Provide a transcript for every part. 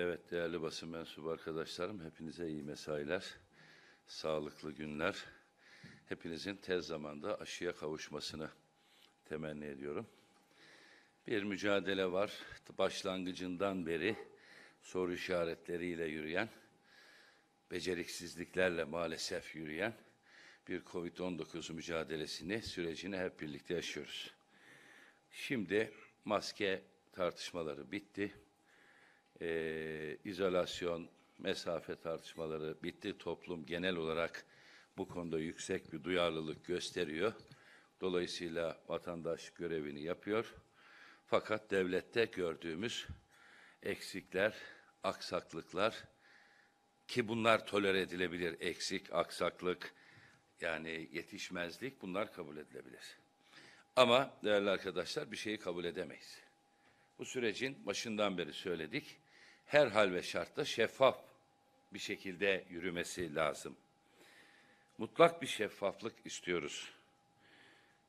Evet değerli basın mensubu arkadaşlarım hepinize iyi mesailer, sağlıklı günler. Hepinizin tez zamanda aşıya kavuşmasını temenni ediyorum. Bir mücadele var başlangıcından beri soru işaretleriyle yürüyen, beceriksizliklerle maalesef yürüyen bir Covid-19 mücadelesini, sürecini hep birlikte yaşıyoruz. Şimdi maske tartışmaları bitti e, izolasyon, mesafe tartışmaları bitti. Toplum genel olarak bu konuda yüksek bir duyarlılık gösteriyor. Dolayısıyla vatandaş görevini yapıyor. Fakat devlette gördüğümüz eksikler, aksaklıklar ki bunlar tolere edilebilir. Eksik, aksaklık yani yetişmezlik bunlar kabul edilebilir. Ama değerli arkadaşlar bir şeyi kabul edemeyiz. Bu sürecin başından beri söyledik her hal ve şartta şeffaf bir şekilde yürümesi lazım. Mutlak bir şeffaflık istiyoruz.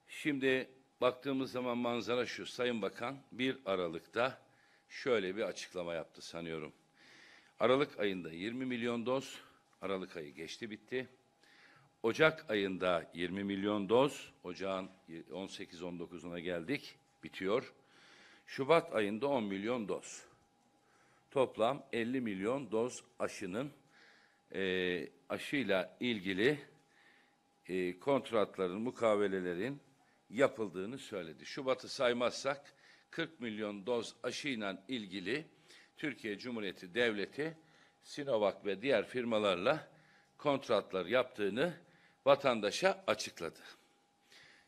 Şimdi baktığımız zaman manzara şu. Sayın Bakan 1 Aralık'ta şöyle bir açıklama yaptı sanıyorum. Aralık ayında 20 milyon doz, Aralık ayı geçti bitti. Ocak ayında 20 milyon doz, Ocağın 18-19'una geldik, bitiyor. Şubat ayında 10 milyon doz toplam 50 milyon doz aşının e, aşıyla ilgili e, kontratların, mukavelelerin yapıldığını söyledi. Şubat'ı saymazsak 40 milyon doz aşıyla ilgili Türkiye Cumhuriyeti Devleti Sinovac ve diğer firmalarla kontratlar yaptığını vatandaşa açıkladı.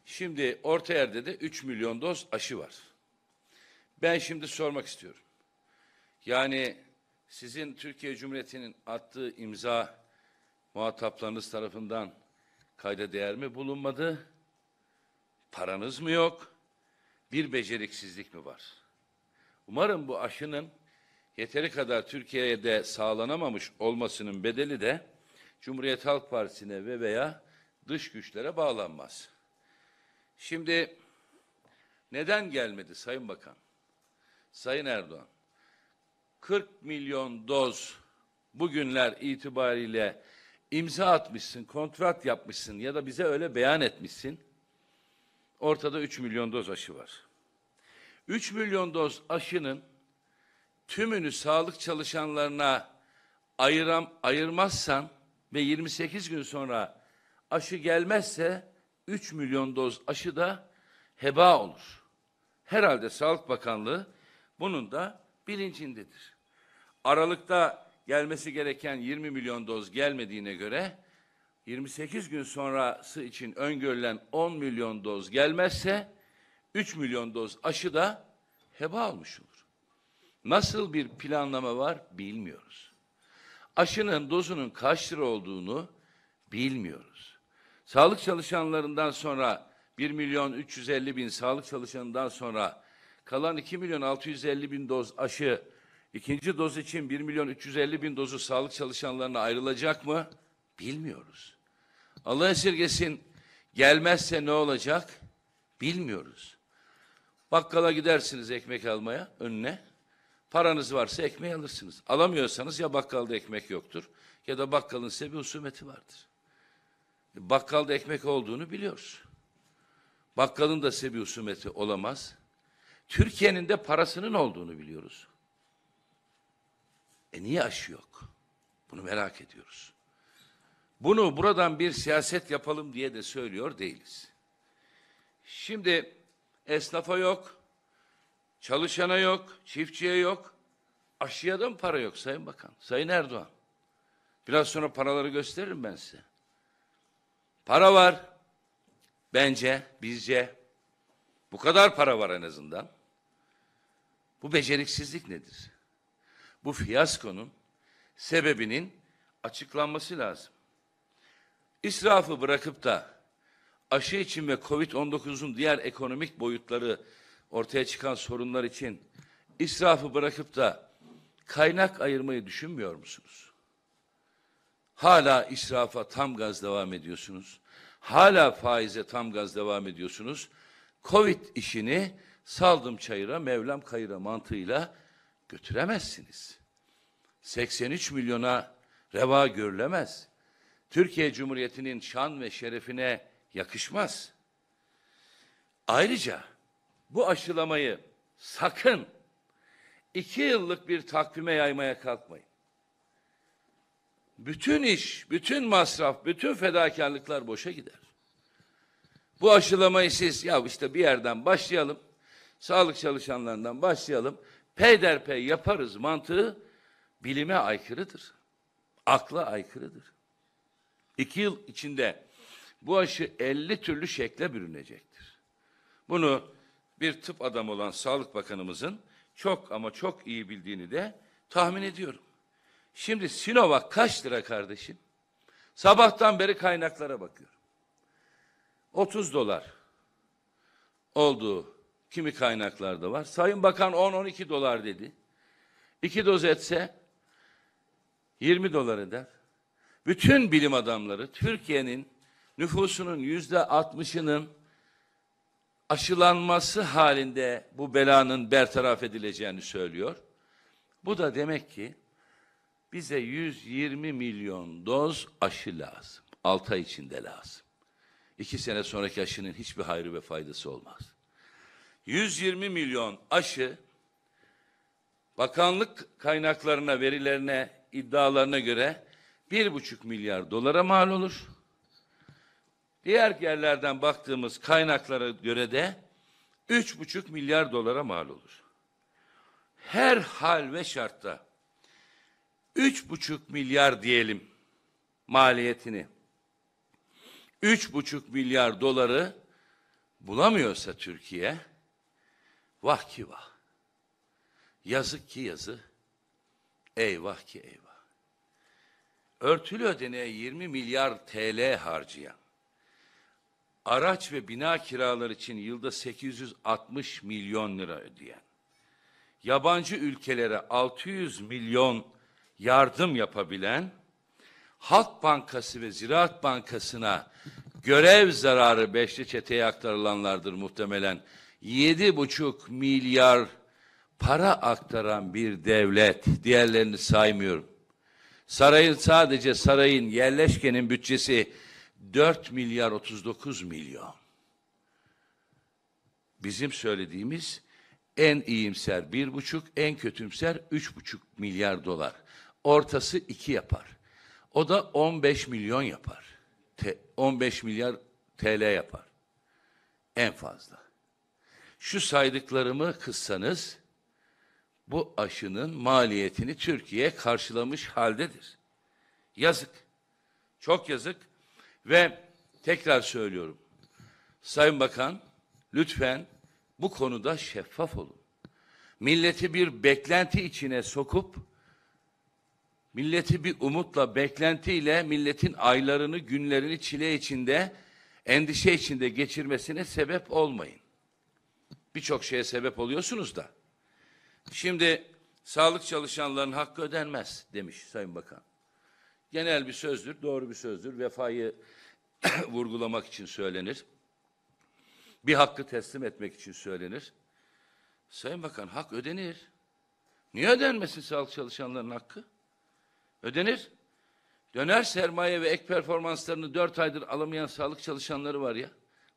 Şimdi orta yerde de 3 milyon doz aşı var. Ben şimdi sormak istiyorum. Yani sizin Türkiye Cumhuriyeti'nin attığı imza muhataplarınız tarafından kayda değer mi bulunmadı? Paranız mı yok? Bir beceriksizlik mi var? Umarım bu aşının yeteri kadar Türkiye'ye de sağlanamamış olmasının bedeli de Cumhuriyet Halk Partisi'ne ve veya dış güçlere bağlanmaz. Şimdi neden gelmedi Sayın Bakan? Sayın Erdoğan, 40 milyon doz bugünler itibariyle imza atmışsın, kontrat yapmışsın ya da bize öyle beyan etmişsin. Ortada 3 milyon doz aşı var. 3 milyon doz aşının tümünü sağlık çalışanlarına ayıram, ayırmazsan ve 28 gün sonra aşı gelmezse 3 milyon doz aşı da heba olur. Herhalde Sağlık Bakanlığı bunun da bilincindedir. Aralık'ta gelmesi gereken 20 milyon doz gelmediğine göre 28 gün sonrası için öngörülen 10 milyon doz gelmezse 3 milyon doz aşı da heba almış olur. Nasıl bir planlama var bilmiyoruz. Aşının dozunun kaç lira olduğunu bilmiyoruz. Sağlık çalışanlarından sonra 1 milyon 350 bin sağlık çalışanından sonra kalan 2 milyon 650 bin doz aşı İkinci doz için 1 milyon 350 bin dozu sağlık çalışanlarına ayrılacak mı? Bilmiyoruz. Allah esirgesin gelmezse ne olacak? Bilmiyoruz. Bakkala gidersiniz ekmek almaya önüne. Paranız varsa ekmeği alırsınız. Alamıyorsanız ya bakkalda ekmek yoktur ya da bakkalın size bir husumeti vardır. Bakkalda ekmek olduğunu biliyoruz. Bakkalın da size bir husumeti olamaz. Türkiye'nin de parasının olduğunu biliyoruz. E niye aşı yok? Bunu merak ediyoruz. Bunu buradan bir siyaset yapalım diye de söylüyor değiliz. Şimdi esnafa yok, çalışana yok, çiftçiye yok. Aşıya da mı para yok Sayın Bakan? Sayın Erdoğan. Biraz sonra paraları gösteririm ben size. Para var. Bence, bizce. Bu kadar para var en azından. Bu beceriksizlik nedir? bu fiyaskonun sebebinin açıklanması lazım. İsrafı bırakıp da aşı için ve Covid-19'un diğer ekonomik boyutları ortaya çıkan sorunlar için israfı bırakıp da kaynak ayırmayı düşünmüyor musunuz? Hala israfa tam gaz devam ediyorsunuz. Hala faize tam gaz devam ediyorsunuz. Covid işini saldım çayıra, Mevlam kayıra mantığıyla götüremezsiniz. 83 milyona reva görülemez. Türkiye Cumhuriyeti'nin şan ve şerefine yakışmaz. Ayrıca bu aşılamayı sakın iki yıllık bir takvime yaymaya kalkmayın. Bütün iş, bütün masraf, bütün fedakarlıklar boşa gider. Bu aşılamayı siz ya işte bir yerden başlayalım, sağlık çalışanlarından başlayalım, peyderpey yaparız mantığı bilime aykırıdır. Akla aykırıdır. İki yıl içinde bu aşı 50 türlü şekle bürünecektir. Bunu bir tıp adamı olan Sağlık Bakanımızın çok ama çok iyi bildiğini de tahmin ediyorum. Şimdi Sinovac kaç lira kardeşim? Sabahtan beri kaynaklara bakıyorum. 30 dolar olduğu Kimi kaynaklarda var. Sayın Bakan 10-12 dolar dedi. İki doz etse 20 dolar eder. Bütün bilim adamları Türkiye'nin nüfusunun yüzde 60'ının aşılanması halinde bu belanın bertaraf edileceğini söylüyor. Bu da demek ki bize 120 milyon doz aşı lazım. Altı ay içinde lazım. İki sene sonraki aşının hiçbir hayrı ve faydası olmaz. 120 milyon aşı bakanlık kaynaklarına, verilerine, iddialarına göre 1,5 milyar dolara mal olur. Diğer yerlerden baktığımız kaynaklara göre de 3,5 milyar dolara mal olur. Her hal ve şartta 3,5 milyar diyelim maliyetini. 3,5 milyar doları bulamıyorsa Türkiye, Vah ki vah. Yazık ki yazı. Eyvah ki eyvah. Örtülü ödeneğe 20 milyar TL harcayan, araç ve bina kiralar için yılda 860 milyon lira ödeyen, yabancı ülkelere 600 milyon yardım yapabilen, Halk Bankası ve Ziraat Bankası'na görev zararı beşli çeteye aktarılanlardır muhtemelen yedi buçuk milyar para aktaran bir devlet. Diğerlerini saymıyorum. Sarayın sadece sarayın yerleşkenin bütçesi 4 milyar 39 milyon. Bizim söylediğimiz en iyimser bir buçuk, en kötümser üç buçuk milyar dolar. Ortası iki yapar. O da 15 milyon yapar. Te, 15 milyar TL yapar. En fazla. Şu saydıklarımı kıssanız bu aşının maliyetini Türkiye karşılamış haldedir. Yazık. Çok yazık. Ve tekrar söylüyorum. Sayın Bakan lütfen bu konuda şeffaf olun. Milleti bir beklenti içine sokup milleti bir umutla, beklentiyle milletin aylarını, günlerini çile içinde, endişe içinde geçirmesine sebep olmayın birçok şeye sebep oluyorsunuz da. Şimdi sağlık çalışanlarının hakkı ödenmez demiş Sayın Bakan. Genel bir sözdür, doğru bir sözdür. Vefayı vurgulamak için söylenir. Bir hakkı teslim etmek için söylenir. Sayın Bakan hak ödenir. Niye ödenmesin sağlık çalışanlarının hakkı? Ödenir. Döner sermaye ve ek performanslarını dört aydır alamayan sağlık çalışanları var ya.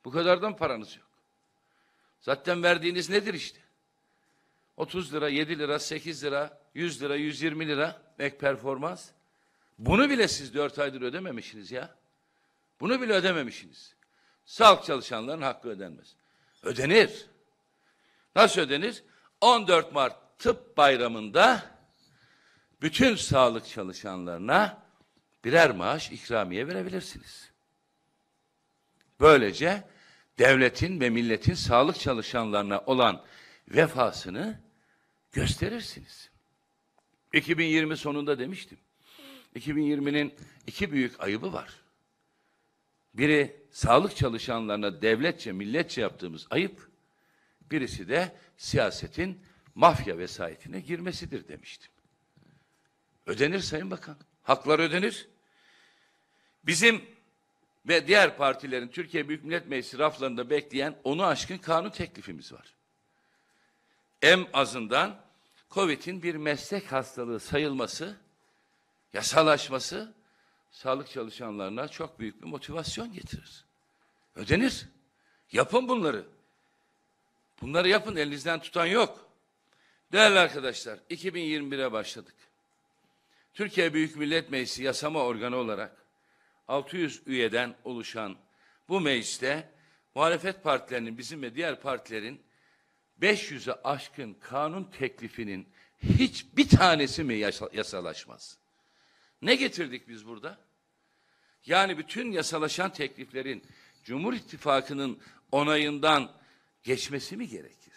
Bu kadardan paranız yok. Zaten verdiğiniz nedir işte? 30 lira, 7 lira, 8 lira, 100 lira, 120 lira ek performans. Bunu bile siz 4 aydır ödememişsiniz ya. Bunu bile ödememişsiniz. Sağlık çalışanların hakkı ödenmez. Ödenir. Nasıl ödenir? 14 Mart Tıp Bayramı'nda bütün sağlık çalışanlarına birer maaş ikramiye verebilirsiniz. Böylece devletin ve milletin sağlık çalışanlarına olan vefasını gösterirsiniz. 2020 sonunda demiştim. 2020'nin iki büyük ayıbı var. Biri sağlık çalışanlarına devletçe, milletçe yaptığımız ayıp, birisi de siyasetin mafya vesayetine girmesidir demiştim. Ödenir Sayın Bakan. Haklar ödenir. Bizim ve diğer partilerin Türkiye Büyük Millet Meclisi raflarında bekleyen onu aşkın kanun teklifimiz var. En azından COVID'in bir meslek hastalığı sayılması, yasalaşması sağlık çalışanlarına çok büyük bir motivasyon getirir. Ödenir. Yapın bunları. Bunları yapın elinizden tutan yok. Değerli arkadaşlar 2021'e başladık. Türkiye Büyük Millet Meclisi yasama organı olarak 600 üyeden oluşan bu mecliste muhalefet partilerinin bizim ve diğer partilerin 500'e aşkın kanun teklifinin hiç bir tanesi mi yasalaşmaz? Ne getirdik biz burada? Yani bütün yasalaşan tekliflerin Cumhur İttifakı'nın onayından geçmesi mi gerekir?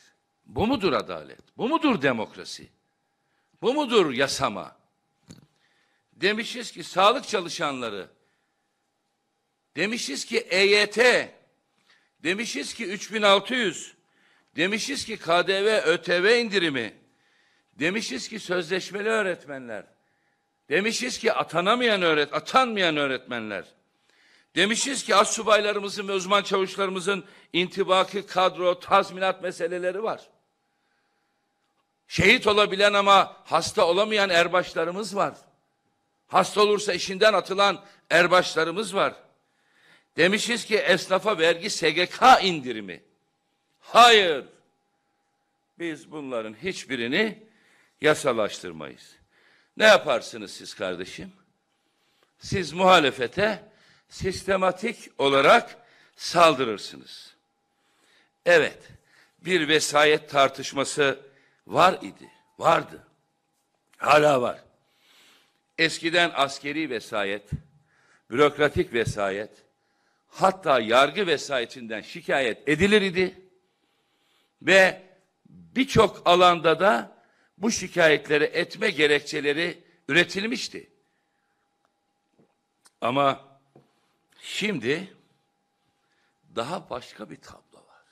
Bu mudur adalet? Bu mudur demokrasi? Bu mudur yasama? Demişiz ki sağlık çalışanları Demişiz ki EYT, demişiz ki 3600, demişiz ki KDV, ÖTV indirimi, demişiz ki sözleşmeli öğretmenler, demişiz ki atanamayan öğret, atanmayan öğretmenler, demişiz ki az subaylarımızın ve uzman çavuşlarımızın intibakı, kadro, tazminat meseleleri var. Şehit olabilen ama hasta olamayan erbaşlarımız var. Hasta olursa işinden atılan erbaşlarımız var. Demişiz ki esnafa vergi SGK indirimi. Hayır. Biz bunların hiçbirini yasalaştırmayız. Ne yaparsınız siz kardeşim? Siz muhalefete sistematik olarak saldırırsınız. Evet, bir vesayet tartışması var idi, vardı. Hala var. Eskiden askeri vesayet, bürokratik vesayet, hatta yargı vesayetinden şikayet edilir idi ve birçok alanda da bu şikayetleri etme gerekçeleri üretilmişti. Ama şimdi daha başka bir tablo var.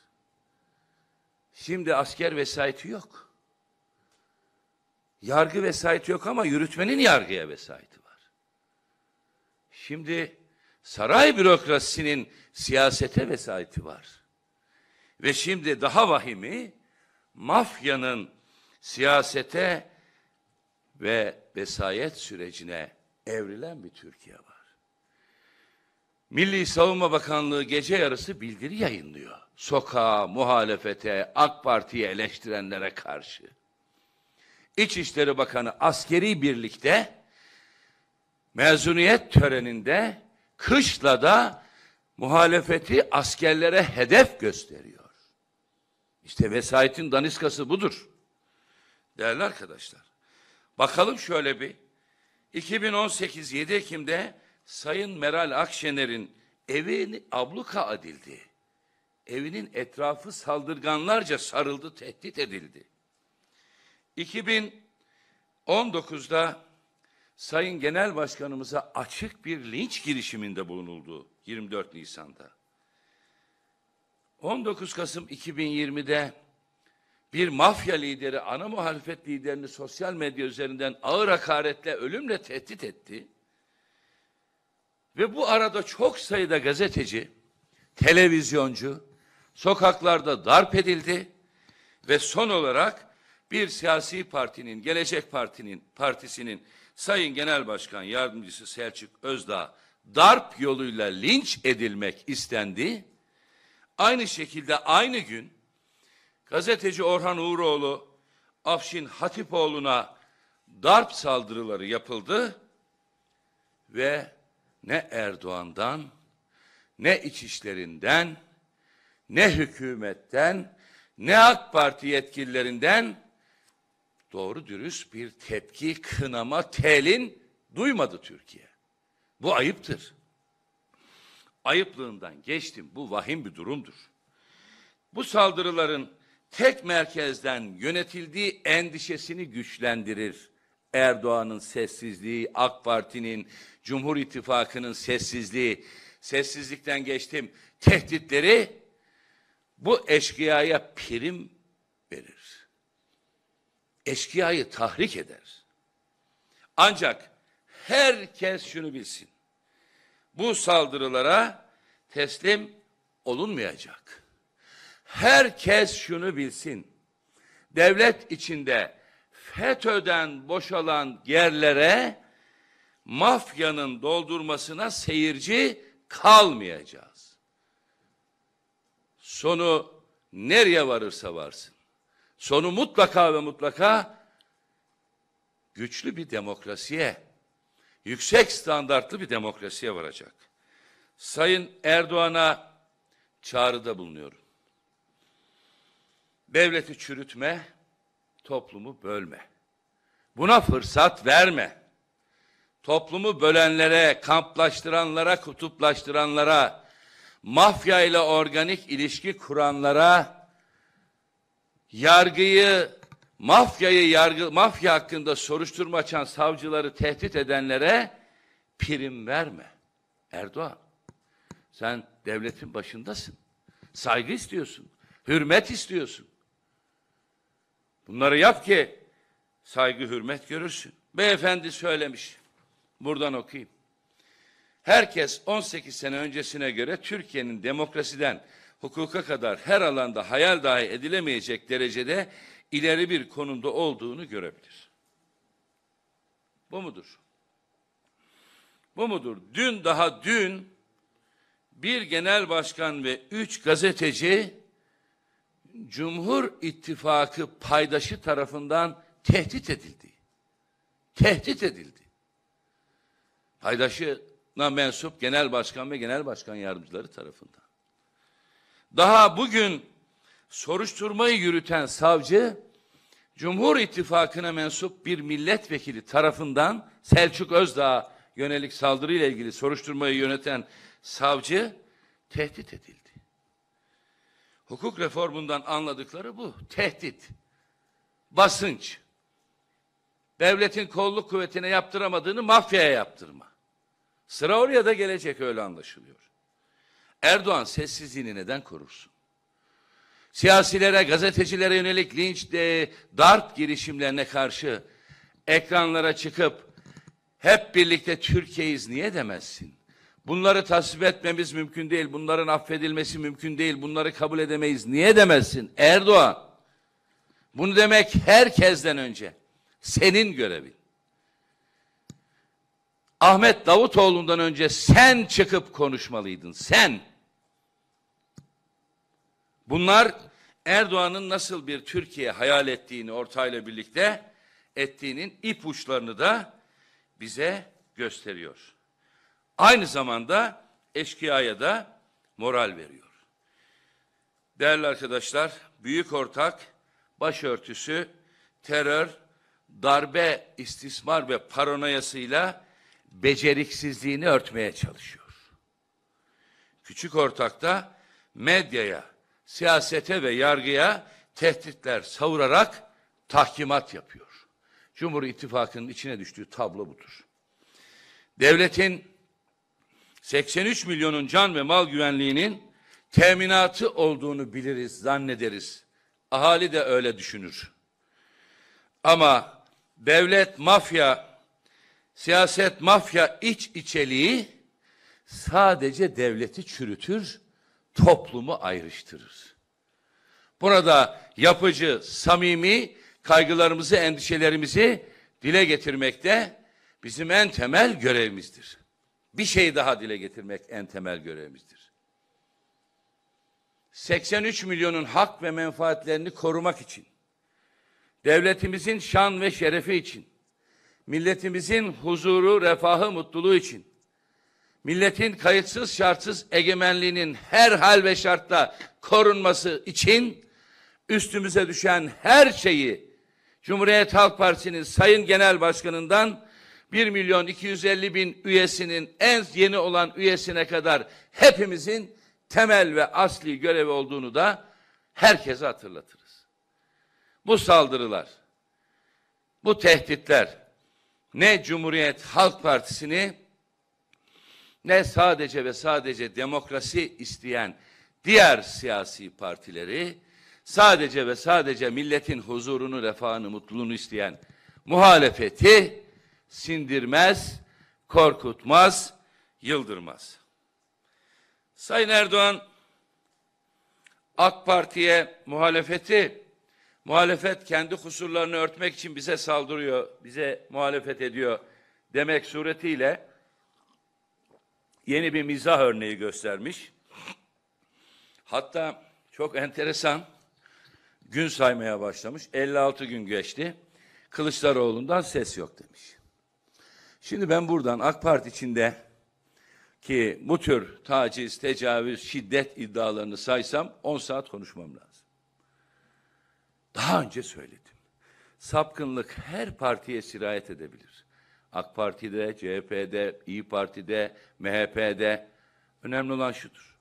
Şimdi asker vesayeti yok. Yargı vesayeti yok ama yürütmenin yargıya vesayeti var. Şimdi saray bürokrasisinin siyasete vesayeti var. Ve şimdi daha vahimi mafyanın siyasete ve vesayet sürecine evrilen bir Türkiye var. Milli Savunma Bakanlığı gece yarısı bildiri yayınlıyor. Sokağa, muhalefete, AK Parti'yi eleştirenlere karşı. İçişleri Bakanı askeri birlikte mezuniyet töreninde kışla da muhalefeti askerlere hedef gösteriyor. İşte vesayetin daniskası budur. Değerli arkadaşlar. Bakalım şöyle bir. 2018 7 Ekim'de Sayın Meral Akşener'in evi abluka edildi. Evinin etrafı saldırganlarca sarıldı, tehdit edildi. 2019'da Sayın Genel Başkanımıza açık bir linç girişiminde bulunuldu 24 Nisan'da. 19 Kasım 2020'de bir mafya lideri, ana muhalefet liderini sosyal medya üzerinden ağır hakaretle, ölümle tehdit etti. Ve bu arada çok sayıda gazeteci, televizyoncu sokaklarda darp edildi ve son olarak bir siyasi partinin, Gelecek Parti'nin, partisinin Sayın Genel Başkan Yardımcısı Selçuk Özdağ darp yoluyla linç edilmek istendi. Aynı şekilde aynı gün gazeteci Orhan Uğuroğlu Afşin Hatipoğlu'na darp saldırıları yapıldı ve ne Erdoğan'dan ne içişlerinden, ne hükümetten ne AK Parti yetkililerinden doğru dürüst bir tepki, kınama, telin duymadı Türkiye. Bu ayıptır. Ayıplığından geçtim. Bu vahim bir durumdur. Bu saldırıların tek merkezden yönetildiği endişesini güçlendirir. Erdoğan'ın sessizliği, AK Parti'nin, Cumhur İttifakı'nın sessizliği, sessizlikten geçtim tehditleri bu eşkıyaya prim eşkıyayı tahrik eder. Ancak herkes şunu bilsin. Bu saldırılara teslim olunmayacak. Herkes şunu bilsin. Devlet içinde FETÖ'den boşalan yerlere mafyanın doldurmasına seyirci kalmayacağız. Sonu nereye varırsa varsın sonu mutlaka ve mutlaka güçlü bir demokrasiye, yüksek standartlı bir demokrasiye varacak. Sayın Erdoğan'a çağrıda bulunuyorum. Devleti çürütme, toplumu bölme. Buna fırsat verme. Toplumu bölenlere, kamplaştıranlara, kutuplaştıranlara, mafya ile organik ilişki kuranlara yargıyı, mafyayı, yargı, mafya hakkında soruşturma açan savcıları tehdit edenlere prim verme. Erdoğan, sen devletin başındasın. Saygı istiyorsun, hürmet istiyorsun. Bunları yap ki saygı, hürmet görürsün. Beyefendi söylemiş, buradan okuyayım. Herkes 18 sene öncesine göre Türkiye'nin demokrasiden, hukuka kadar her alanda hayal dahi edilemeyecek derecede ileri bir konumda olduğunu görebilir. Bu mudur? Bu mudur? Dün daha dün bir genel başkan ve üç gazeteci Cumhur İttifakı paydaşı tarafından tehdit edildi. Tehdit edildi. Paydaşına mensup genel başkan ve genel başkan yardımcıları tarafından. Daha bugün soruşturmayı yürüten savcı Cumhur İttifakı'na mensup bir milletvekili tarafından Selçuk Özdağ yönelik saldırıyla ilgili soruşturmayı yöneten savcı tehdit edildi. Hukuk reformundan anladıkları bu. Tehdit, basınç, devletin kolluk kuvvetine yaptıramadığını mafyaya yaptırma. Sıra oraya da gelecek öyle anlaşılıyor. Erdoğan sessizliğini neden korursun? Siyasilere, gazetecilere yönelik linç, de, darp girişimlerine karşı ekranlara çıkıp hep birlikte Türkiye'yiz niye demezsin? Bunları tasvip etmemiz mümkün değil, bunların affedilmesi mümkün değil, bunları kabul edemeyiz niye demezsin? Erdoğan, bunu demek herkesten önce senin görevin. Ahmet Davutoğlu'ndan önce sen çıkıp konuşmalıydın. Sen. Bunlar Erdoğan'ın nasıl bir Türkiye hayal ettiğini ortayla birlikte ettiğinin ipuçlarını da bize gösteriyor. Aynı zamanda eşkıyaya da moral veriyor. Değerli arkadaşlar, büyük ortak başörtüsü terör, darbe, istismar ve paranoyasıyla beceriksizliğini örtmeye çalışıyor. Küçük ortakta medyaya, siyasete ve yargıya tehditler savurarak tahkimat yapıyor. Cumhur İttifakı'nın içine düştüğü tablo budur. Devletin 83 milyonun can ve mal güvenliğinin teminatı olduğunu biliriz, zannederiz. Ahali de öyle düşünür. Ama devlet mafya, siyaset mafya iç içeliği sadece devleti çürütür, toplumu ayrıştırır. Burada yapıcı, samimi kaygılarımızı, endişelerimizi dile getirmekte bizim en temel görevimizdir. Bir şey daha dile getirmek en temel görevimizdir. 83 milyonun hak ve menfaatlerini korumak için, devletimizin şan ve şerefi için, milletimizin huzuru, refahı, mutluluğu için, milletin kayıtsız şartsız egemenliğinin her hal ve şartta korunması için üstümüze düşen her şeyi Cumhuriyet Halk Partisi'nin Sayın Genel Başkanı'ndan 1 milyon 250 bin üyesinin en yeni olan üyesine kadar hepimizin temel ve asli görevi olduğunu da herkese hatırlatırız. Bu saldırılar, bu tehditler ne Cumhuriyet Halk Partisi'ni ne sadece ve sadece demokrasi isteyen diğer siyasi partileri, sadece ve sadece milletin huzurunu, refahını, mutluluğunu isteyen muhalefeti sindirmez, korkutmaz, yıldırmaz. Sayın Erdoğan AK Parti'ye muhalefeti muhalefet kendi kusurlarını örtmek için bize saldırıyor, bize muhalefet ediyor demek suretiyle yeni bir mizah örneği göstermiş. Hatta çok enteresan gün saymaya başlamış. 56 gün geçti. Kılıçdaroğlu'ndan ses yok demiş. Şimdi ben buradan AK Parti içinde ki bu tür taciz, tecavüz, şiddet iddialarını saysam 10 saat konuşmam lazım. Daha önce söyledim. Sapkınlık her partiye sirayet edebilir. AK Parti'de, CHP'de, İyi Parti'de, MHP'de önemli olan şudur.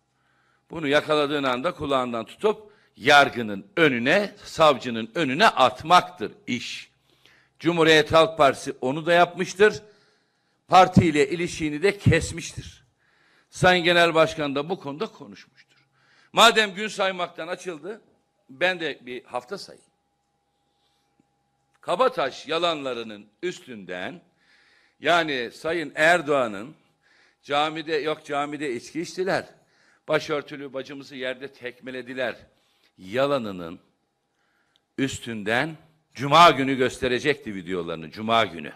Bunu yakaladığın anda kulağından tutup yargının önüne, savcının önüne atmaktır iş. Cumhuriyet Halk Partisi onu da yapmıştır. Partiyle ilişiğini de kesmiştir. Sayın Genel Başkan da bu konuda konuşmuştur. Madem gün saymaktan açıldı, ben de bir hafta sayayım. Kabataş yalanlarının üstünden yani Sayın Erdoğan'ın camide yok camide içki içtiler. Başörtülü bacımızı yerde tekmelediler. Yalanının üstünden cuma günü gösterecekti videolarını cuma günü.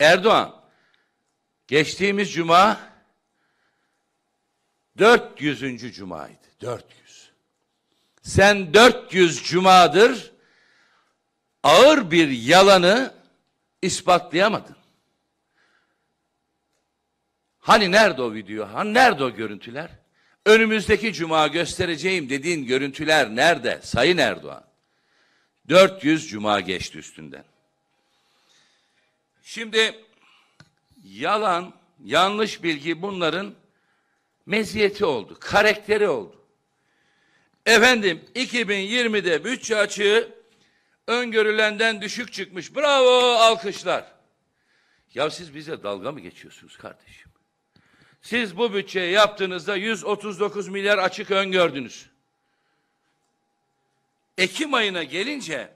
Erdoğan geçtiğimiz cuma 400. cumaydı. 400. Sen 400 cumadır ağır bir yalanı ispatlayamadın. Hani nerede o video? Hani nerede o görüntüler? Önümüzdeki cuma göstereceğim dediğin görüntüler nerede Sayın Erdoğan? 400 cuma geçti üstünden. Şimdi yalan, yanlış bilgi bunların meziyeti oldu, karakteri oldu. Efendim 2020'de bütçe açığı öngörülenden düşük çıkmış. Bravo alkışlar. Ya siz bize dalga mı geçiyorsunuz kardeşim? Siz bu bütçeyi yaptığınızda 139 milyar açık öngördünüz. Ekim ayına gelince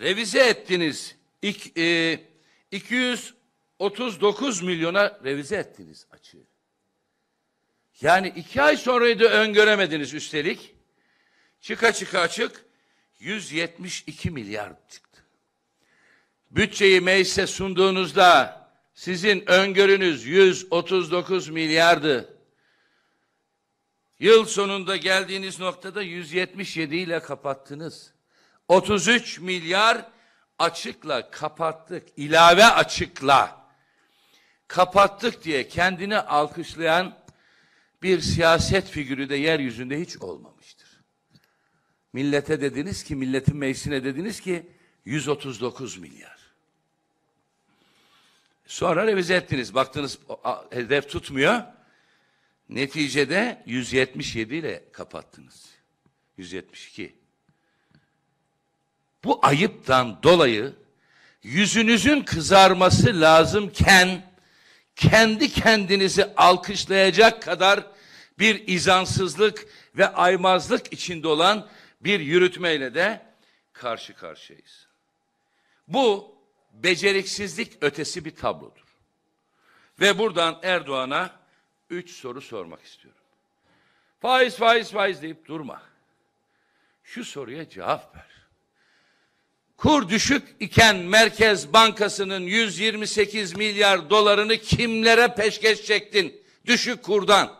revize ettiniz. İk, e, 239 milyona revize ettiniz açığı. Yani iki ay sonrayı da öngöremediniz üstelik. Çıka çıka açık 172 milyar çıktı. Bütçeyi meclise sunduğunuzda sizin öngörünüz 139 milyardı. Yıl sonunda geldiğiniz noktada 177 ile kapattınız. 33 milyar açıkla kapattık. ilave açıkla kapattık diye kendini alkışlayan bir siyaset figürü de yeryüzünde hiç olmamıştır. Millete dediniz ki, milletin meclisine dediniz ki 139 milyar. Sonra revize ettiniz. Baktınız hedef tutmuyor. Neticede 177 ile kapattınız. 172. Bu ayıptan dolayı yüzünüzün kızarması lazımken kendi kendinizi alkışlayacak kadar bir izansızlık ve aymazlık içinde olan bir yürütmeyle de karşı karşıyayız. Bu beceriksizlik ötesi bir tablodur. Ve buradan Erdoğan'a üç soru sormak istiyorum. Faiz, faiz, faiz deyip durma. Şu soruya cevap ver. Kur düşük iken Merkez Bankası'nın 128 milyar dolarını kimlere peşkeş çektin? Düşük kurdan.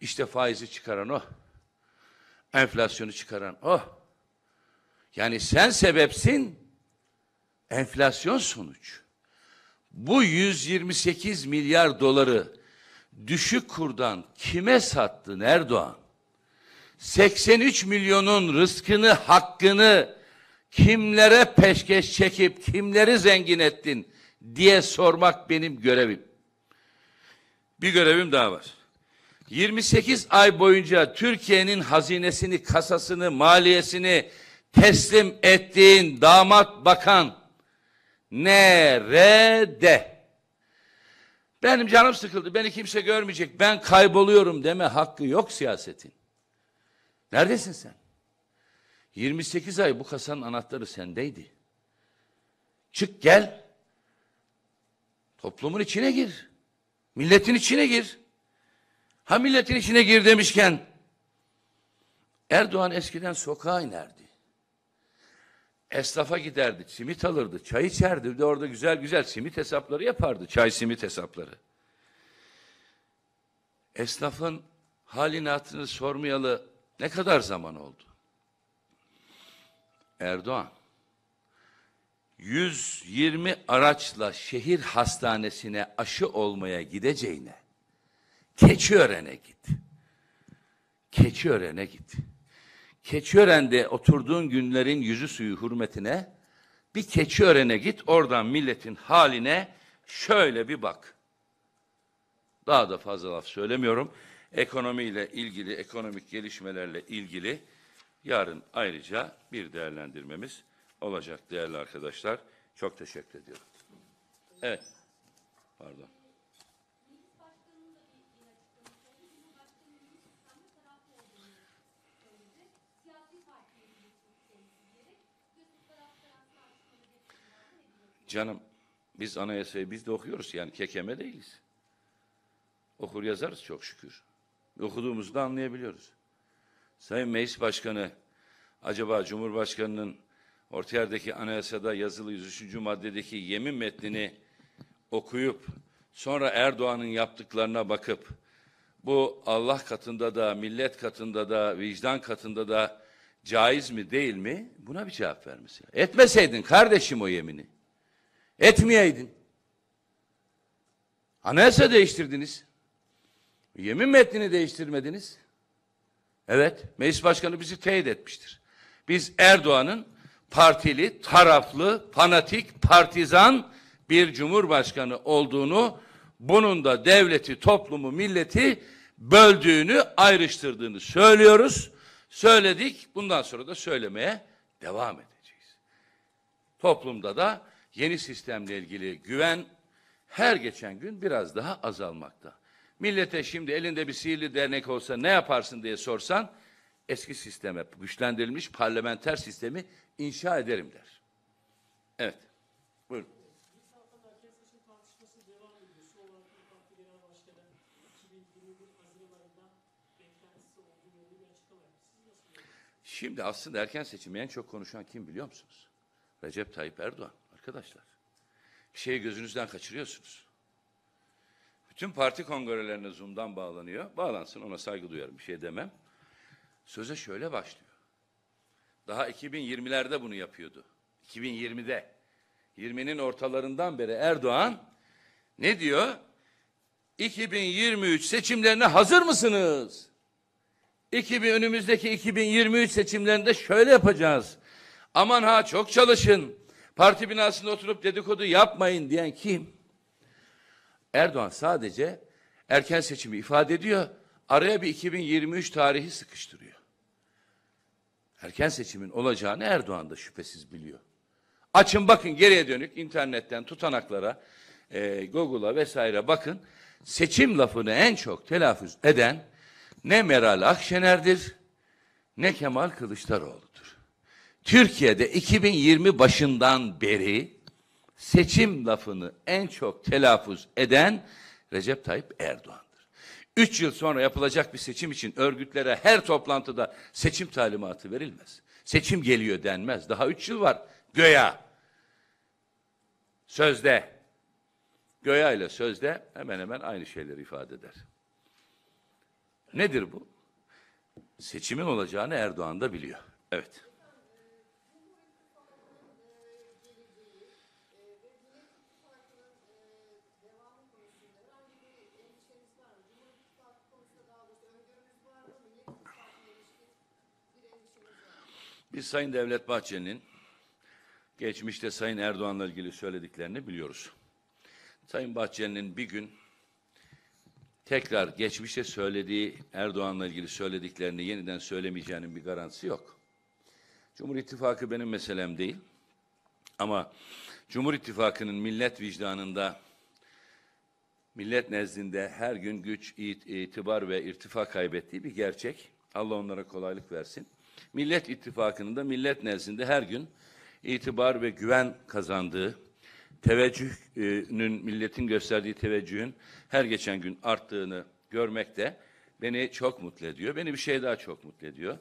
İşte faizi çıkaran o. Enflasyonu çıkaran o. Yani sen sebepsin, enflasyon sonuç. Bu 128 milyar doları düşük kurdan kime sattı Erdoğan? 83 milyonun rızkını, hakkını kimlere peşkeş çekip kimleri zengin ettin diye sormak benim görevim. Bir görevim daha var. 28 ay boyunca Türkiye'nin hazinesini, kasasını, maliyesini teslim ettiğin damat bakan Nerede? Benim canım sıkıldı, beni kimse görmeyecek, ben kayboluyorum deme hakkı yok siyasetin. Neredesin sen? 28 ay bu kasanın anahtarı sendeydi. Çık gel. Toplumun içine gir. Milletin içine gir. Ha milletin içine gir demişken Erdoğan eskiden sokağa inerdi esnafa giderdi, simit alırdı, çay içerdi. Bir de orada güzel güzel simit hesapları yapardı, çay simit hesapları. Esnafın halini hatırını sormayalı ne kadar zaman oldu? Erdoğan, 120 araçla şehir hastanesine aşı olmaya gideceğine keçi örene git. keçi örene git. Keçiören'de oturduğun günlerin yüzü suyu hürmetine bir Keçiören'e git oradan milletin haline şöyle bir bak. Daha da fazla laf söylemiyorum. Ekonomiyle ilgili, ekonomik gelişmelerle ilgili yarın ayrıca bir değerlendirmemiz olacak değerli arkadaşlar. Çok teşekkür ediyorum. Evet. Pardon. Canım biz anayasayı biz de okuyoruz yani kekeme değiliz. Okur yazarız çok şükür. Okuduğumuzu da anlayabiliyoruz. Sayın Meclis Başkanı acaba Cumhurbaşkanı'nın orta yerdeki anayasada yazılı 103. maddedeki yemin metnini okuyup sonra Erdoğan'ın yaptıklarına bakıp bu Allah katında da millet katında da vicdan katında da caiz mi değil mi buna bir cevap vermesi. Etmeseydin kardeşim o yemini. Etmeyeydin. Anayasa değiştirdiniz. Yemin metnini değiştirmediniz. Evet, meclis başkanı bizi teyit etmiştir. Biz Erdoğan'ın partili, taraflı, fanatik, partizan bir cumhurbaşkanı olduğunu, bunun da devleti, toplumu, milleti böldüğünü, ayrıştırdığını söylüyoruz. Söyledik, bundan sonra da söylemeye devam edeceğiz. Toplumda da yeni sistemle ilgili güven her geçen gün biraz daha azalmakta. Millete şimdi elinde bir sihirli dernek olsa ne yaparsın diye sorsan eski sisteme güçlendirilmiş parlamenter sistemi inşa ederim der. Evet. Buyurun. Şimdi aslında erken seçimi en çok konuşan kim biliyor musunuz? Recep Tayyip Erdoğan arkadaşlar. Bir şeyi gözünüzden kaçırıyorsunuz. Bütün parti kongrelerine Zoom'dan bağlanıyor. Bağlansın ona saygı duyarım bir şey demem. Söze şöyle başlıyor. Daha 2020'lerde bunu yapıyordu. 2020'de. 20'nin ortalarından beri Erdoğan ne diyor? 2023 seçimlerine hazır mısınız? 2000 önümüzdeki 2023 seçimlerinde şöyle yapacağız. Aman ha çok çalışın. Parti binasında oturup dedikodu yapmayın diyen kim? Erdoğan sadece erken seçimi ifade ediyor. Araya bir 2023 tarihi sıkıştırıyor. Erken seçimin olacağını Erdoğan da şüphesiz biliyor. Açın bakın geriye dönük internetten tutanaklara, e, Google'a vesaire bakın. Seçim lafını en çok telaffuz eden ne Meral Akşener'dir ne Kemal Kılıçdaroğlu'dur. Türkiye'de 2020 başından beri seçim lafını en çok telaffuz eden Recep Tayyip Erdoğan'dır. Üç yıl sonra yapılacak bir seçim için örgütlere her toplantıda seçim talimatı verilmez. Seçim geliyor denmez. Daha üç yıl var göya. Sözde. Göya ile sözde hemen hemen aynı şeyleri ifade eder. Nedir bu? Seçimin olacağını Erdoğan da biliyor. Evet. Biz Sayın Devlet Bahçeli'nin geçmişte Sayın Erdoğan'la ilgili söylediklerini biliyoruz. Sayın Bahçeli'nin bir gün tekrar geçmişte söylediği Erdoğan'la ilgili söylediklerini yeniden söylemeyeceğinin bir garantisi yok. Cumhur İttifakı benim meselem değil. Ama Cumhur İttifakı'nın millet vicdanında, millet nezdinde her gün güç, itibar ve irtifa kaybettiği bir gerçek. Allah onlara kolaylık versin. Millet İttifakı'nın da millet nezdinde her gün itibar ve güven kazandığı, teveccühün, milletin gösterdiği teveccühün her geçen gün arttığını görmek de beni çok mutlu ediyor. Beni bir şey daha çok mutlu ediyor.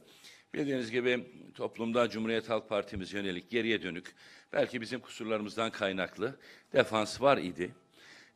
Bildiğiniz gibi toplumda Cumhuriyet Halk Partimiz yönelik geriye dönük, belki bizim kusurlarımızdan kaynaklı defans var idi.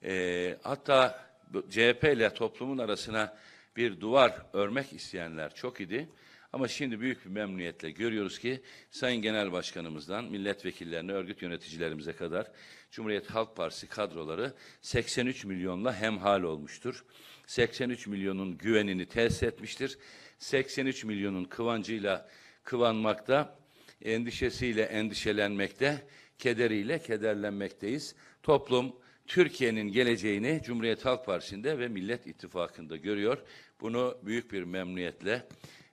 E, hatta CHP ile toplumun arasına bir duvar örmek isteyenler çok idi. Ama şimdi büyük bir memnuniyetle görüyoruz ki Sayın Genel Başkanımızdan milletvekillerine, örgüt yöneticilerimize kadar Cumhuriyet Halk Partisi kadroları 83 milyonla hemhal olmuştur. 83 milyonun güvenini tesis etmiştir. 83 milyonun kıvancıyla kıvanmakta, endişesiyle endişelenmekte, kederiyle kederlenmekteyiz. Toplum Türkiye'nin geleceğini Cumhuriyet Halk Partisi'nde ve Millet İttifakı'nda görüyor. Bunu büyük bir memnuniyetle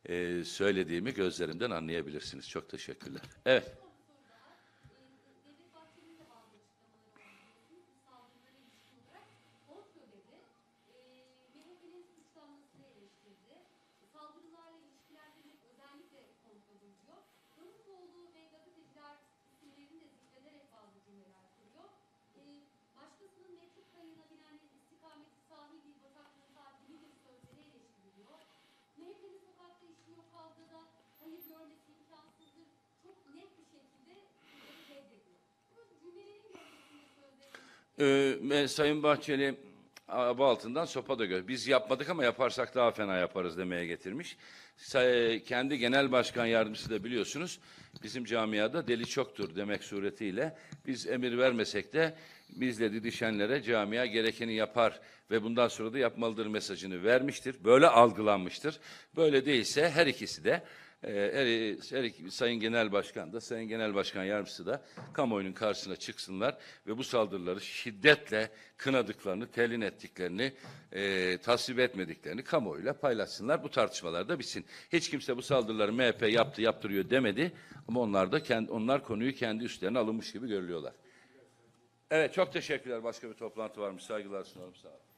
ee, söylediğimi gözlerimden anlayabilirsiniz. Çok teşekkürler. Evet. Ee, Sayın Bahçeli bu altından sopa da gör. Biz yapmadık ama yaparsak daha fena yaparız demeye getirmiş. Say, e, kendi genel başkan yardımcısı da biliyorsunuz bizim camiada deli çoktur demek suretiyle biz emir vermesek de bizle didişenlere camia gerekeni yapar ve bundan sonra da yapmalıdır mesajını vermiştir. Böyle algılanmıştır. Böyle değilse her ikisi de ee, her, her iki, Sayın Genel Başkan da, Sayın Genel Başkan Yardımcısı da kamuoyunun karşısına çıksınlar ve bu saldırıları şiddetle kınadıklarını, telin ettiklerini, e, tasvip etmediklerini kamuoyuyla paylaşsınlar. Bu tartışmalar da bitsin. Hiç kimse bu saldırıları MHP yaptı, yaptırıyor demedi ama onlar da kendi, onlar konuyu kendi üstlerine alınmış gibi görülüyorlar. Evet çok teşekkürler. Başka bir toplantı varmış. Saygılar sunarım. Sağ olun.